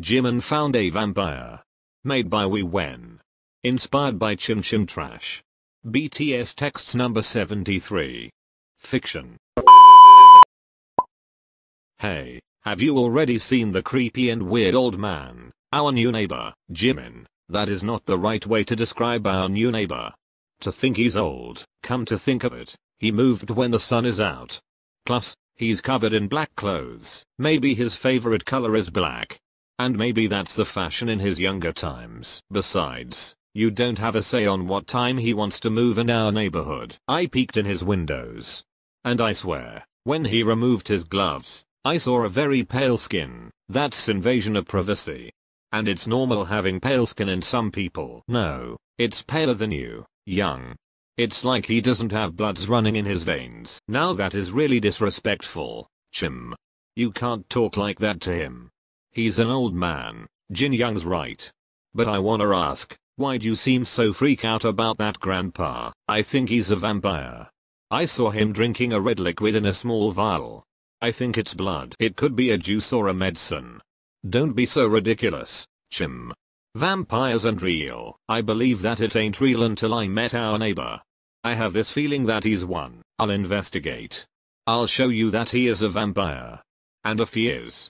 Jimin found a vampire. Made by Wee Wen. Inspired by Chim Chim Trash. BTS texts number 73. Fiction. Hey, have you already seen the creepy and weird old man, our new neighbor, Jimin? That is not the right way to describe our new neighbor. To think he's old, come to think of it, he moved when the sun is out. Plus, he's covered in black clothes, maybe his favorite color is black. And maybe that's the fashion in his younger times. Besides, you don't have a say on what time he wants to move in our neighborhood. I peeked in his windows. And I swear, when he removed his gloves, I saw a very pale skin. That's invasion of privacy. And it's normal having pale skin in some people. No, it's paler than you, young. It's like he doesn't have bloods running in his veins. Now that is really disrespectful, Chim. You can't talk like that to him. He's an old man, Jin Young's right. But I wanna ask, why do you seem so freak out about that grandpa? I think he's a vampire. I saw him drinking a red liquid in a small vial. I think it's blood. It could be a juice or a medicine. Don't be so ridiculous, Chim. Vampires aren't real. I believe that it ain't real until I met our neighbor. I have this feeling that he's one. I'll investigate. I'll show you that he is a vampire. And if he is,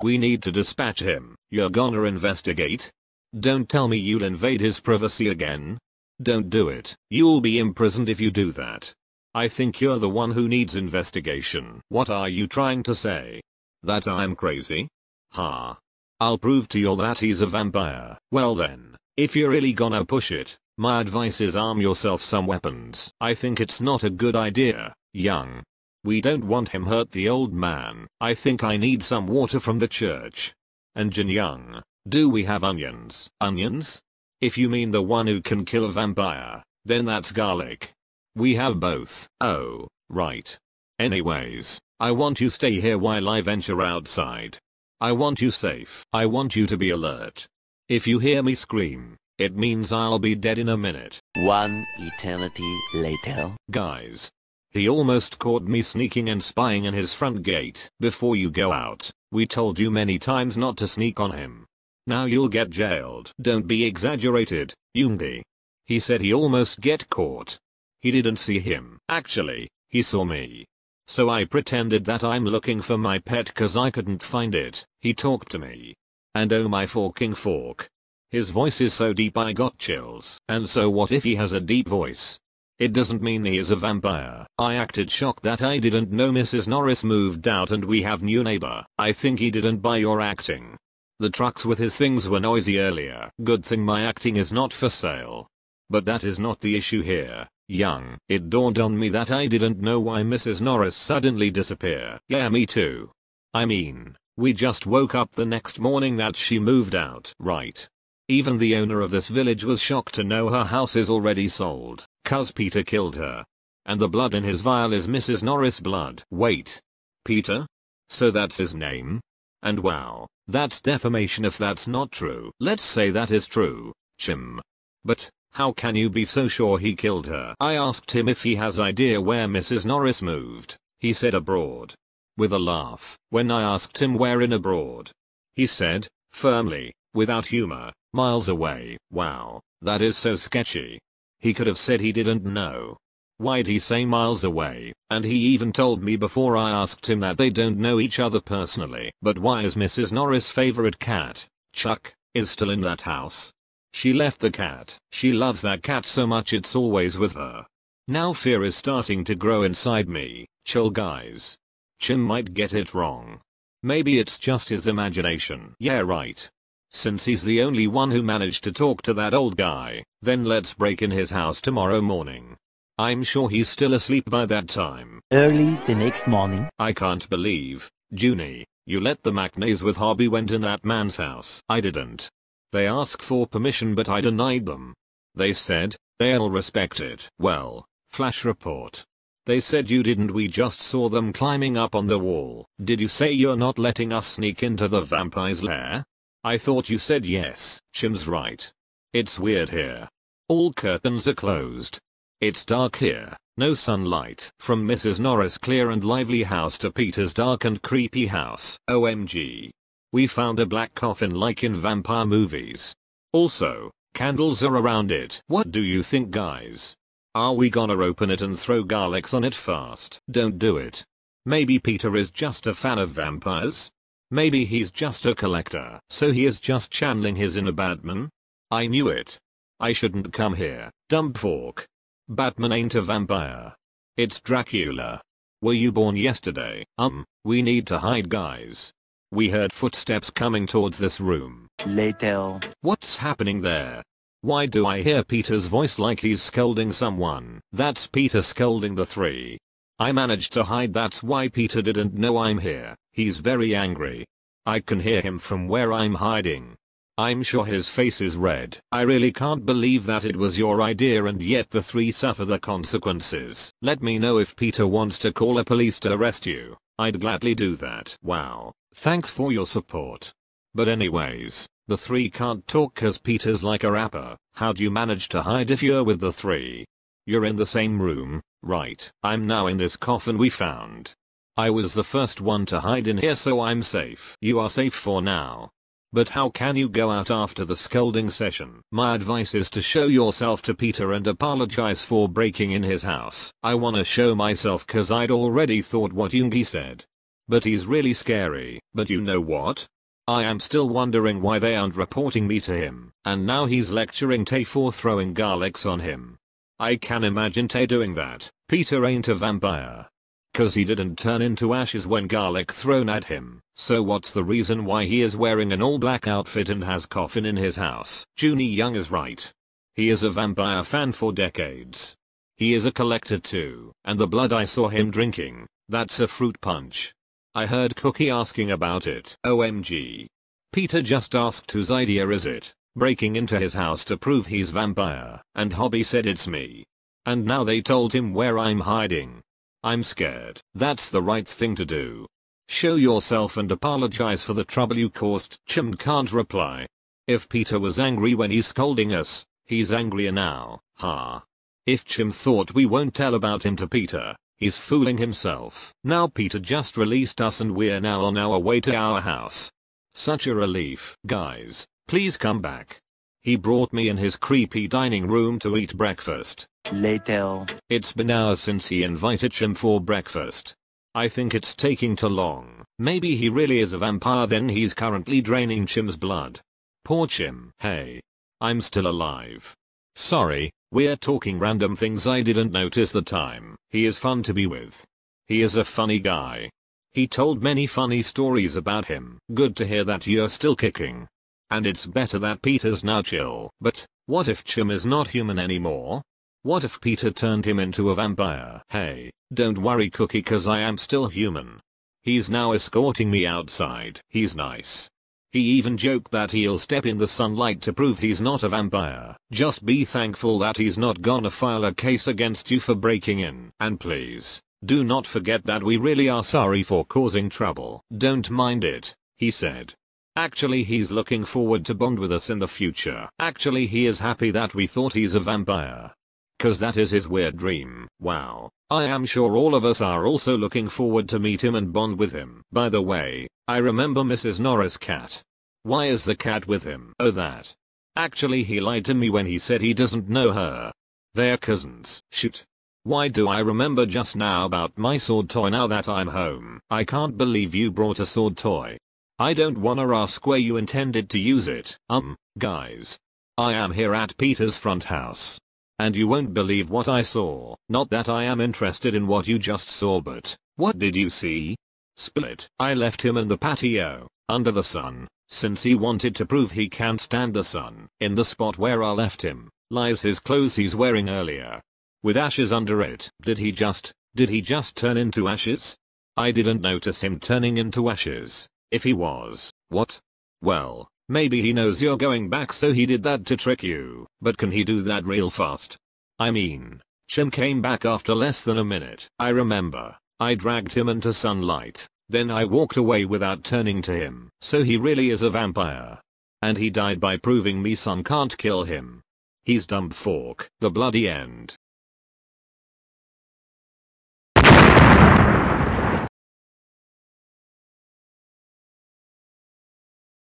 we need to dispatch him. You're gonna investigate? Don't tell me you'll invade his privacy again. Don't do it. You'll be imprisoned if you do that. I think you're the one who needs investigation. What are you trying to say? That I'm crazy? Ha. I'll prove to you that he's a vampire. Well then, if you're really gonna push it, my advice is arm yourself some weapons. I think it's not a good idea, young, we don't want him hurt the old man. I think I need some water from the church. And Jin Young, do we have onions? Onions? If you mean the one who can kill a vampire, then that's garlic. We have both. Oh, right. Anyways, I want you stay here while I venture outside. I want you safe. I want you to be alert. If you hear me scream, it means I'll be dead in a minute. One eternity later. Guys, he almost caught me sneaking and spying in his front gate. Before you go out, we told you many times not to sneak on him. Now you'll get jailed. Don't be exaggerated, Yoongi. He said he almost get caught. He didn't see him. Actually, he saw me. So I pretended that I'm looking for my pet cause I couldn't find it. He talked to me. And oh my forking fork. His voice is so deep I got chills. And so what if he has a deep voice? It doesn't mean he is a vampire. I acted shocked that I didn't know Mrs. Norris moved out and we have new neighbor. I think he didn't buy your acting. The trucks with his things were noisy earlier. Good thing my acting is not for sale. But that is not the issue here. Young, it dawned on me that I didn't know why Mrs. Norris suddenly disappeared. Yeah me too. I mean, we just woke up the next morning that she moved out. Right. Even the owner of this village was shocked to know her house is already sold. Cuz Peter killed her. And the blood in his vial is Mrs. Norris blood. Wait. Peter? So that's his name? And wow, that's defamation if that's not true. Let's say that is true, Chim. But, how can you be so sure he killed her? I asked him if he has idea where Mrs. Norris moved. He said abroad. With a laugh, when I asked him where in abroad. He said, firmly, without humor, miles away. Wow, that is so sketchy. He could have said he didn't know. Why'd he say miles away? And he even told me before I asked him that they don't know each other personally. But why is Mrs. Norris' favorite cat, Chuck, is still in that house? She left the cat. She loves that cat so much it's always with her. Now fear is starting to grow inside me. Chill guys. Chim might get it wrong. Maybe it's just his imagination. Yeah right. Since he's the only one who managed to talk to that old guy, then let's break in his house tomorrow morning. I'm sure he's still asleep by that time. Early the next morning. I can't believe, Junie, you let the Macnays with Harvey went in that man's house. I didn't. They asked for permission but I denied them. They said, they'll respect it. Well, flash report. They said you didn't we just saw them climbing up on the wall. Did you say you're not letting us sneak into the vampire's lair? I thought you said yes. Shim's right. It's weird here. All curtains are closed. It's dark here, no sunlight. From Mrs. Norris' clear and lively house to Peter's dark and creepy house. OMG. We found a black coffin like in vampire movies. Also, candles are around it. What do you think guys? Are we gonna open it and throw garlics on it fast? Don't do it. Maybe Peter is just a fan of vampires? Maybe he's just a collector. So he is just channeling his inner Batman? I knew it. I shouldn't come here, dumb fork. Batman ain't a vampire. It's Dracula. Were you born yesterday? Um, we need to hide guys. We heard footsteps coming towards this room. Later. What's happening there? Why do I hear Peter's voice like he's scolding someone? That's Peter scolding the three. I managed to hide that's why Peter didn't know I'm here, he's very angry. I can hear him from where I'm hiding. I'm sure his face is red. I really can't believe that it was your idea and yet the three suffer the consequences. Let me know if Peter wants to call a police to arrest you. I'd gladly do that. Wow. Thanks for your support. But anyways, the three can't talk cause Peter's like a rapper. How'd you manage to hide if you're with the three? You're in the same room, Right, I'm now in this coffin we found. I was the first one to hide in here so I'm safe. You are safe for now. But how can you go out after the scolding session? My advice is to show yourself to Peter and apologize for breaking in his house. I wanna show myself cause I'd already thought what Yungi said. But he's really scary. But you know what? I am still wondering why they aren't reporting me to him. And now he's lecturing Tay for throwing garlics on him. I can imagine Tay doing that. Peter ain't a vampire. Cause he didn't turn into ashes when garlic thrown at him. So what's the reason why he is wearing an all black outfit and has coffin in his house? Junie Young is right. He is a vampire fan for decades. He is a collector too, and the blood I saw him drinking, that's a fruit punch. I heard Cookie asking about it. OMG. Peter just asked whose idea is it? breaking into his house to prove he's vampire, and Hobby said it's me. And now they told him where I'm hiding. I'm scared. That's the right thing to do. Show yourself and apologize for the trouble you caused. Chim can't reply. If Peter was angry when he's scolding us, he's angrier now, ha. If Chim thought we won't tell about him to Peter, he's fooling himself. Now Peter just released us and we're now on our way to our house. Such a relief. Guys, Please come back. He brought me in his creepy dining room to eat breakfast. Later. It's been hours since he invited Chim for breakfast. I think it's taking too long. Maybe he really is a vampire then he's currently draining Chim's blood. Poor Chim. Hey. I'm still alive. Sorry, we're talking random things I didn't notice the time. He is fun to be with. He is a funny guy. He told many funny stories about him. Good to hear that you're still kicking. And it's better that Peter's now chill. But, what if Chim is not human anymore? What if Peter turned him into a vampire? Hey, don't worry Cookie cause I am still human. He's now escorting me outside. He's nice. He even joked that he'll step in the sunlight to prove he's not a vampire. Just be thankful that he's not gonna file a case against you for breaking in. And please, do not forget that we really are sorry for causing trouble. Don't mind it, he said. Actually he's looking forward to bond with us in the future. Actually he is happy that we thought he's a vampire. Cause that is his weird dream. Wow. I am sure all of us are also looking forward to meet him and bond with him. By the way, I remember Mrs. Norris cat. Why is the cat with him? Oh that. Actually he lied to me when he said he doesn't know her. They're cousins. Shoot. Why do I remember just now about my sword toy now that I'm home? I can't believe you brought a sword toy. I don't wanna ask where you intended to use it. Um, guys. I am here at Peter's front house. And you won't believe what I saw. Not that I am interested in what you just saw but, what did you see? Split. I left him in the patio, under the sun, since he wanted to prove he can't stand the sun. In the spot where I left him, lies his clothes he's wearing earlier. With ashes under it. Did he just, did he just turn into ashes? I didn't notice him turning into ashes. If he was, what? Well, maybe he knows you're going back so he did that to trick you, but can he do that real fast? I mean, Chim came back after less than a minute. I remember, I dragged him into sunlight, then I walked away without turning to him. So he really is a vampire. And he died by proving me son can't kill him. He's dumb fork. The bloody end.